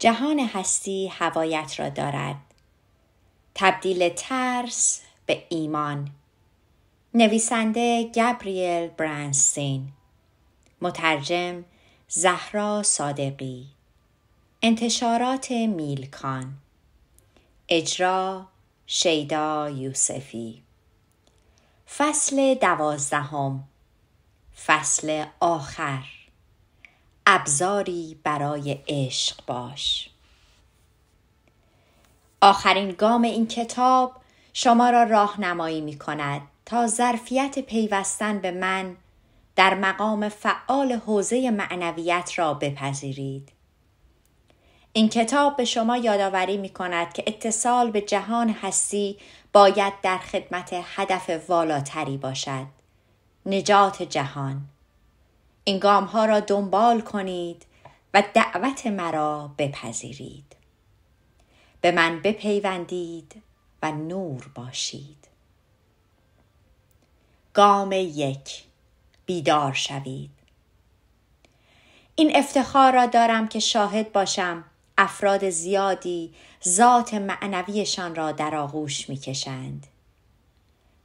جهان هستی هوایت را دارد تبدیل ترس به ایمان نویسنده گابریل برانسین مترجم زهرا صادقی انتشارات میلکان اجرا شیدا یوسفی فصل دوازدهم فصل آخر ابزاری برای عشق باش آخرین گام این کتاب شما را راهنمایی می کند تا ظرفیت پیوستن به من در مقام فعال حوزه معنویت را بپذیرید. این کتاب به شما یادآوری می کند که اتصال به جهان هستی باید در خدمت هدف والاتری باشد. نجات جهان این گام ها را دنبال کنید و دعوت مرا بپذیرید به من بپیوندید و نور باشید گام یک بیدار شوید این افتخار را دارم که شاهد باشم افراد زیادی ذات معنویشان را در آغوش کشند.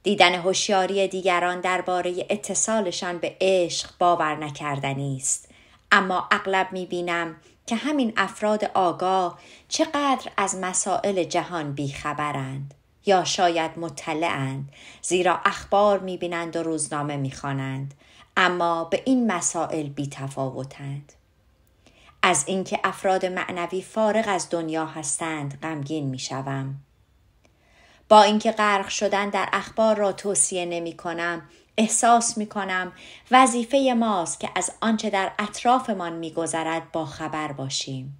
دیدن هوشیاری دیگران درباره اتصالشان به عشق باور نکردنی است اما اغلب میبینم که همین افراد آگاه چقدر از مسائل جهان بیخبرند یا شاید مطلعند زیرا اخبار میبینند و روزنامه میخوانند اما به این مسائل بیتفاوتند از اینکه افراد معنوی فارغ از دنیا هستند غمگین میشوم با اینکه غرق شدن در اخبار را توصیه نمی کنم احساس می کنم وظیفه ماست که از آنچه در اطرافمان میگذرد با خبر باشیم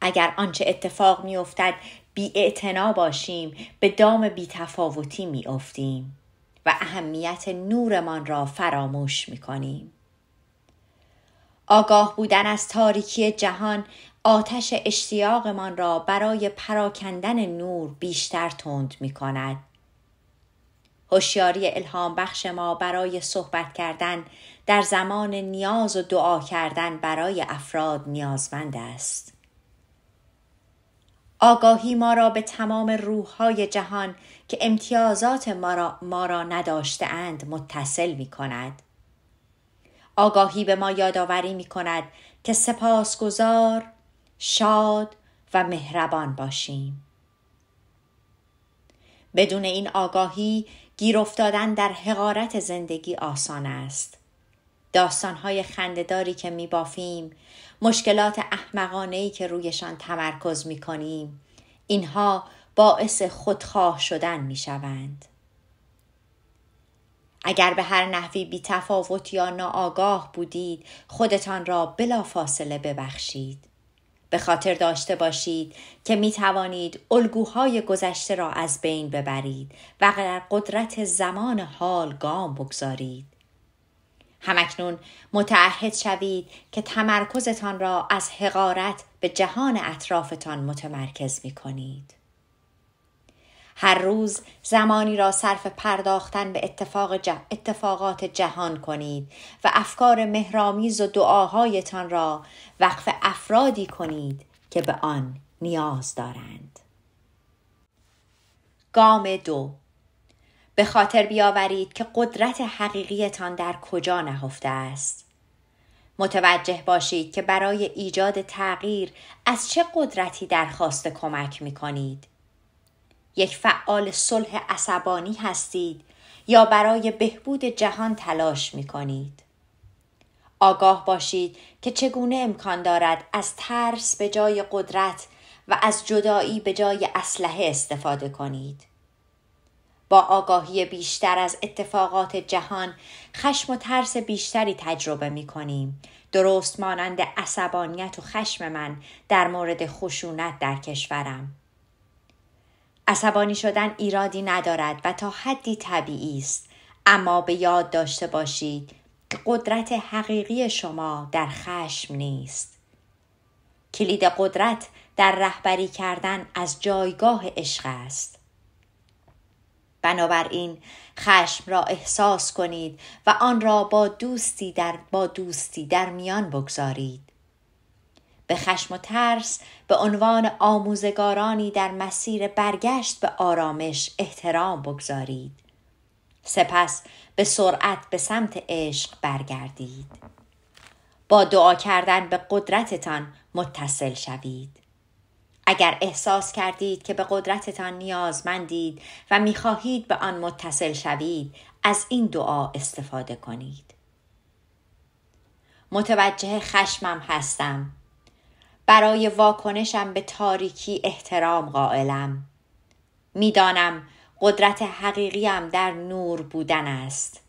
اگر آنچه اتفاق میافتد بی باشیم به دام بی تفاوتی می افتیم و اهمیت نورمان را فراموش می کنیم. آگاه بودن از تاریکی جهان آتش اشتیاقمان را برای پراکندن نور بیشتر تند می کند. هوشیاری الهام بخش ما برای صحبت کردن در زمان نیاز و دعا کردن برای افراد نیازمند است. آگاهی ما را به تمام روحهای جهان که امتیازات ما را, ما را نداشته اند متصل می کند. آگاهی به ما یادآوری می کند که سپاسگزار شاد و مهربان باشیم بدون این آگاهی گیر افتادن در حقارت زندگی آسان است داستانهای خندهداری که بافیم مشکلات ای که رویشان تمرکز کنیم اینها باعث خودخواه شدن میشوند اگر به هر نحوی بی تفاوت یا ناآگاه بودید خودتان را بلافاصله ببخشید به خاطر داشته باشید که می توانید الگوهای گذشته را از بین ببرید و در قدرت زمان حال گام بگذارید. همکنون متعهد شوید که تمرکزتان را از حقارت به جهان اطرافتان متمرکز می کنید. هر روز زمانی را صرف پرداختن به اتفاقات جهان کنید و افکار مهرامیز و دعاهایتان را وقف افرادی کنید که به آن نیاز دارند گام دو به خاطر بیاورید که قدرت حقیقیتان در کجا نهفته است متوجه باشید که برای ایجاد تغییر از چه قدرتی درخواست کمک می کنید یک فعال صلح عصبانی هستید یا برای بهبود جهان تلاش می کنید. آگاه باشید که چگونه امکان دارد از ترس به جای قدرت و از جدایی به جای اسلحه استفاده کنید. با آگاهی بیشتر از اتفاقات جهان خشم و ترس بیشتری تجربه می کنیم. درست مانند عصبانیت و خشم من در مورد خشونت در کشورم. عصبانی شدن ایرادی ندارد و تا حدی طبیعی است اما به یاد داشته باشید که قدرت حقیقی شما در خشم نیست کلید قدرت در رهبری کردن از جایگاه عشق است بنابراین خشم را احساس کنید و آن را با دوستی در با دوستی در میان بگذارید به خشم و ترس به عنوان آموزگارانی در مسیر برگشت به آرامش احترام بگذارید سپس به سرعت به سمت عشق برگردید با دعا کردن به قدرتتان متصل شوید اگر احساس کردید که به قدرتتان نیازمندید و میخواهید به آن متصل شوید از این دعا استفاده کنید متوجه خشمم هستم برای واکنشم به تاریکی احترام قائلم میدانم قدرت حقیقیم در نور بودن است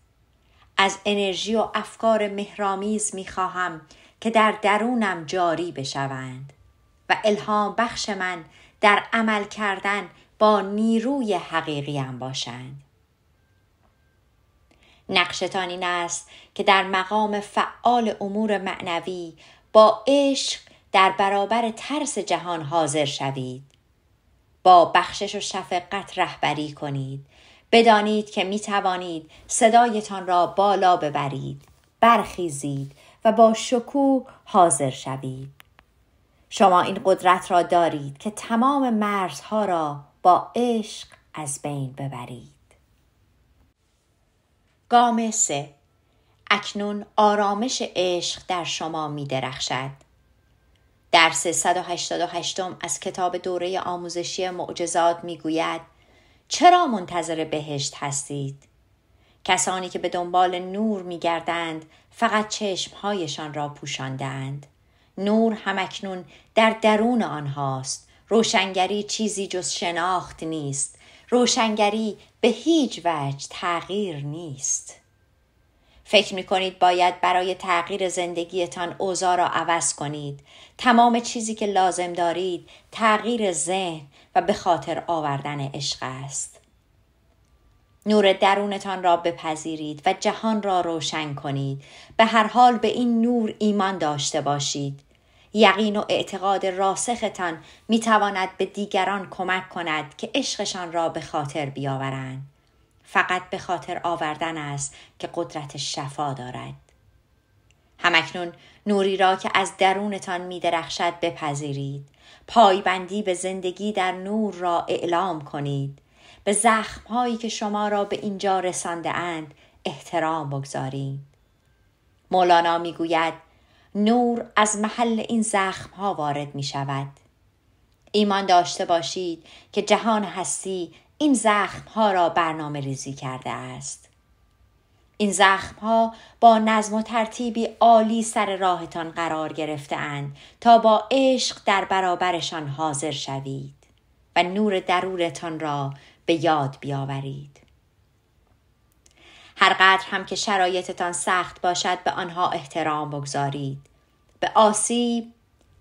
از انرژی و افکار مهرامیز میخواهم که در درونم جاری بشوند و الهام بخش من در عمل کردن با نیروی حقیقیم باشند نقشتان این است که در مقام فعال امور معنوی با عشق در برابر ترس جهان حاضر شوید با بخشش و شفقت رهبری کنید بدانید که می توانید صدایتان را بالا ببرید برخیزید و با شکوه حاضر شوید شما این قدرت را دارید که تمام مرزها را با عشق از بین ببرید گام سه اکنون آرامش عشق در شما می درخشد درس 188 از کتاب دوره آموزشی معجزات میگوید چرا منتظر بهشت هستید؟ کسانی که به دنبال نور گردند فقط چشمهایشان را پوشاندند. نور همکنون در درون آنهاست. روشنگری چیزی جز شناخت نیست. روشنگری به هیچ وجه تغییر نیست. فکر می کنید باید برای تغییر زندگیتان اوضاع را عوض کنید. تمام چیزی که لازم دارید تغییر ذهن و به خاطر آوردن عشق است. نور درونتان را بپذیرید و جهان را روشن کنید. به هر حال به این نور ایمان داشته باشید. یقین و اعتقاد راسختان می تواند به دیگران کمک کند که عشقشان را به خاطر بیاورند. فقط به خاطر آوردن است که قدرت شفا دارد همکنون نوری را که از درونتان می درخشد بپذیرید پایبندی به زندگی در نور را اعلام کنید به زخم هایی که شما را به اینجا رسانده اند احترام بگذارید مولانا گوید نور از محل این زخم ها وارد می شود ایمان داشته باشید که جهان هستی این زخم ها را برنامه ریزی کرده است. این زخم ها با نظم و ترتیبی عالی سر راهتان قرار اند تا با عشق در برابرشان حاضر شوید و نور درورتان را به یاد بیاورید. هر قدر هم که شرایطتان سخت باشد به آنها احترام بگذارید. به آسیب،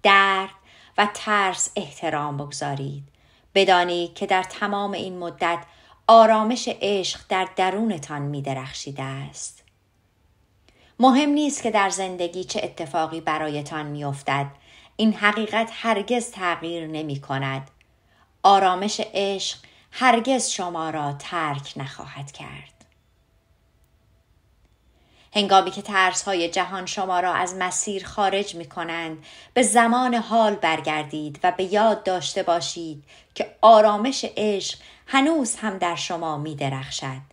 درد و ترس احترام بگذارید بدانید که در تمام این مدت آرامش عشق در درونتان می درخشیده است. مهم نیست که در زندگی چه اتفاقی برایتان می افتد. این حقیقت هرگز تغییر نمی کند. آرامش عشق هرگز شما را ترک نخواهد کرد. هنگامی که های جهان شما را از مسیر خارج می کنند به زمان حال برگردید و به یاد داشته باشید که آرامش عشق هنوز هم در شما می درخشد.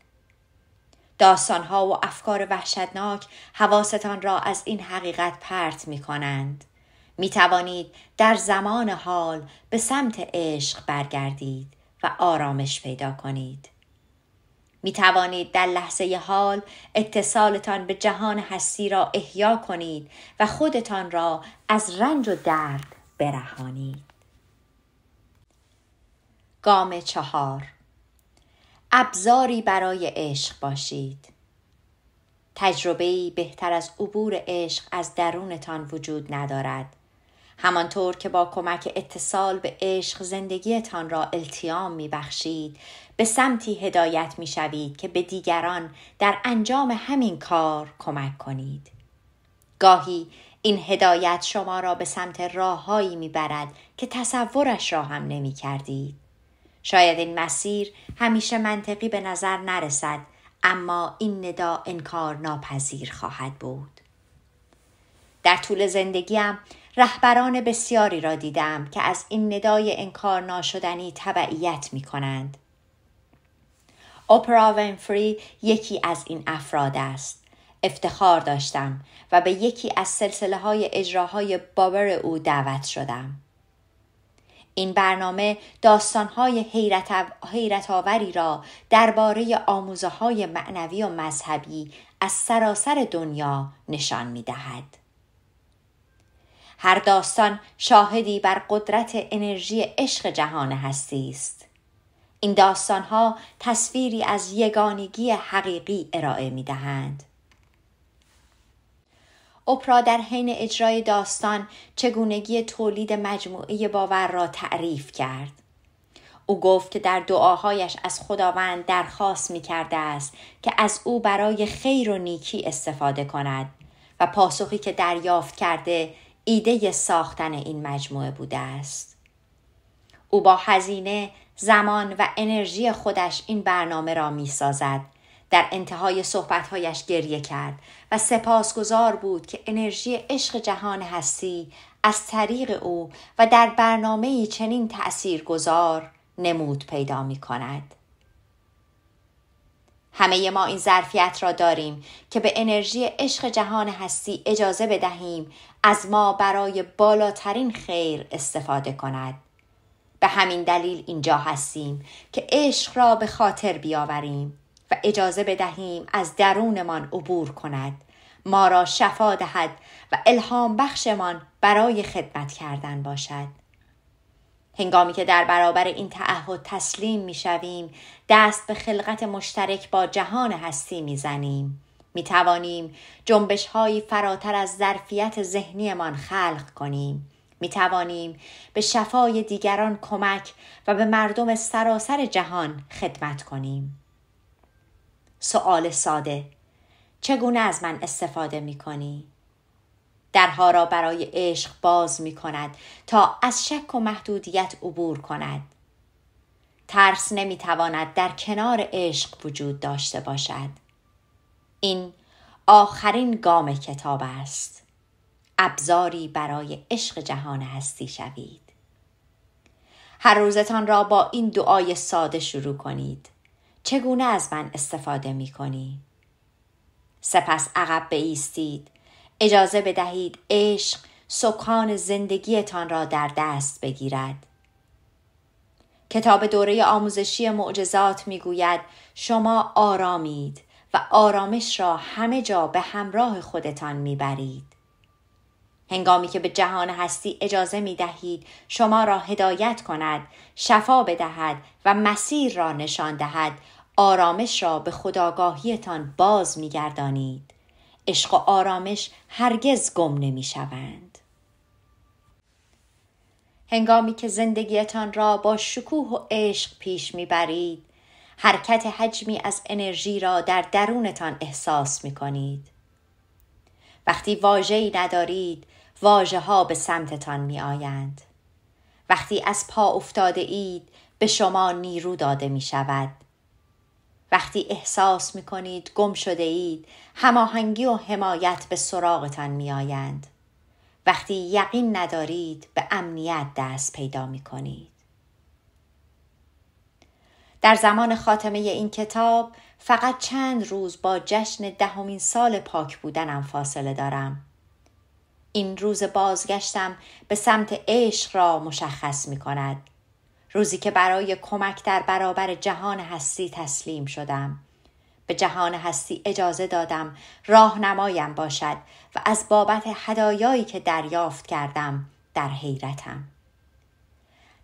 ها و افکار وحشتناک حواستان را از این حقیقت پرت می کنند. می توانید در زمان حال به سمت عشق برگردید و آرامش پیدا کنید. می توانید در لحظه حال اتصالتان به جهان هستی را احیا کنید و خودتان را از رنج و درد برهانید. گام چهار ابزاری برای عشق باشید. تجربه‌ای بهتر از عبور عشق از درونتان وجود ندارد. همانطور که با کمک اتصال به عشق زندگیتان را التیام می بخشید به سمتی هدایت می شوید که به دیگران در انجام همین کار کمک کنید. گاهی این هدایت شما را به سمت راههایی میبرد که تصورش را هم نمی کردید. شاید این مسیر همیشه منطقی به نظر نرسد اما این ندا انکار ناپذیر خواهد بود. در طول زندگیم رهبران بسیاری را دیدم که از این ندای انکار ناشدنی تبعیت می کنند. اوپرا ونفری یکی از این افراد است افتخار داشتم و به یکی از سلسله های اجراهای بابر او دعوت شدم این برنامه داستانهای حیرت, حیرت آوری را درباره آموزه های معنوی و مذهبی از سراسر دنیا نشان می دهد. هر داستان شاهدی بر قدرت انرژی عشق جهان هستی است. این ها تصویری از یگانگی حقیقی ارائه می دهند. اپرا در حین اجرای داستان چگونگی تولید مجموعه باور را تعریف کرد. او گفت که در دعاهایش از خداوند درخواست می کرده است که از او برای خیر و نیکی استفاده کند و پاسخی که دریافت کرده ایده ساختن این مجموعه بوده است. او با هزینه زمان و انرژی خودش این برنامه را می سازد. در انتهای صحبتهایش گریه کرد و سپاسگزار بود که انرژی عشق جهان هستی از طریق او و در برنامه چنین تأثیر گذار نمود پیدا می کند. همه ما این ظرفیت را داریم که به انرژی عشق جهان هستی اجازه بدهیم از ما برای بالاترین خیر استفاده کند. به همین دلیل اینجا هستیم که عشق را به خاطر بیاوریم و اجازه بدهیم از درونمان عبور کند ما را شفا دهد و الهام بخشمان برای خدمت کردن باشد هنگامی که در برابر این تعهد تسلیم میشویم دست به خلقت مشترک با جهان هستی میزنیم می توانیم جنبش هایی فراتر از ظرفیت ذهنیمان خلق کنیم می توانیم به شفای دیگران کمک و به مردم سراسر جهان خدمت کنیم. سوال ساده چگونه از من استفاده می کنی؟ درها را برای عشق باز می کند تا از شک و محدودیت عبور کند. ترس نمی تواند در کنار عشق وجود داشته باشد. این آخرین گام کتاب است. ابزاری برای عشق جهان هستی شوید هر روزتان را با این دعای ساده شروع کنید چگونه از من استفاده می کنی؟ سپس عقب بایستید اجازه بدهید عشق سکان زندگیتان را در دست بگیرد کتاب دوره آموزشی معجزات میگوید شما آرامید و آرامش را همه جا به همراه خودتان میبرید هنگامی که به جهان هستی اجازه می دهید شما را هدایت کند شفا بدهد و مسیر را نشان دهد آرامش را به خداگاهیتان باز می گردانید. عشق و آرامش هرگز گم نمی شوند. هنگامی که زندگیتان را با شکوه و عشق پیش میبرید حرکت حجمی از انرژی را در درونتان احساس می کنید. وقتی واجهی ندارید واژه ها به سمتتان می آیند. وقتی از پا افتاده اید به شما نیرو داده می شود. وقتی احساس می کنید گم شده اید هماهنگی و حمایت به سراغتان می آیند. وقتی یقین ندارید به امنیت دست پیدا می کنید. در زمان خاتمه این کتاب فقط چند روز با جشن دهمین سال پاک بودنم فاصله دارم این روز بازگشتم به سمت عشق را مشخص می کند. روزی که برای کمک در برابر جهان هستی تسلیم شدم. به جهان هستی اجازه دادم راهنمایم باشد و از بابت هدایایی که دریافت کردم در حیرتم.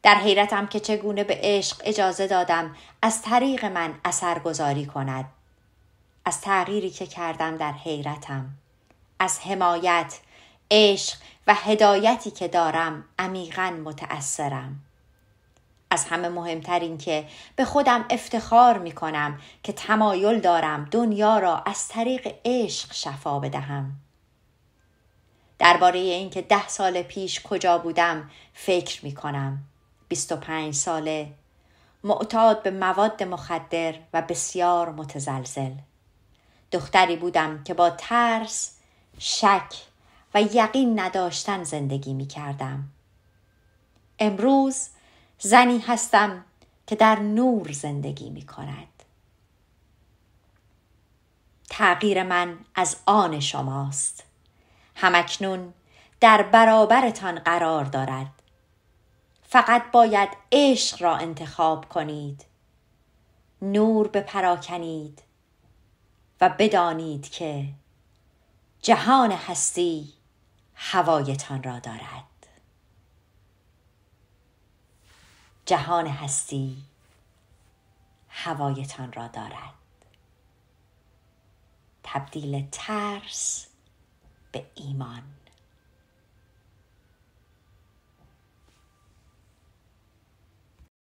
در حیرتم که چگونه به عشق اجازه دادم از طریق من اثرگذاری کند. از تغییری که کردم در حیرتم. از حمایت عشق و هدایتی که دارم عمیقا متأثرم از همه مهمتر این که به خودم افتخار می کنم که تمایل دارم دنیا را از طریق عشق شفا بدهم درباره اینکه ده سال پیش کجا بودم فکر می کنم 25 ساله معتاد به مواد مخدر و بسیار متزلزل دختری بودم که با ترس شک و یقین نداشتن زندگی می کردم. امروز زنی هستم که در نور زندگی می کند. تغییر من از آن شماست. همکنون در برابرتان قرار دارد. فقط باید عشق را انتخاب کنید. نور بپراکنید و بدانید که جهان هستی هوایتان را دارد جهان هستی هوایتان را دارد تبدیل ترس به ایمان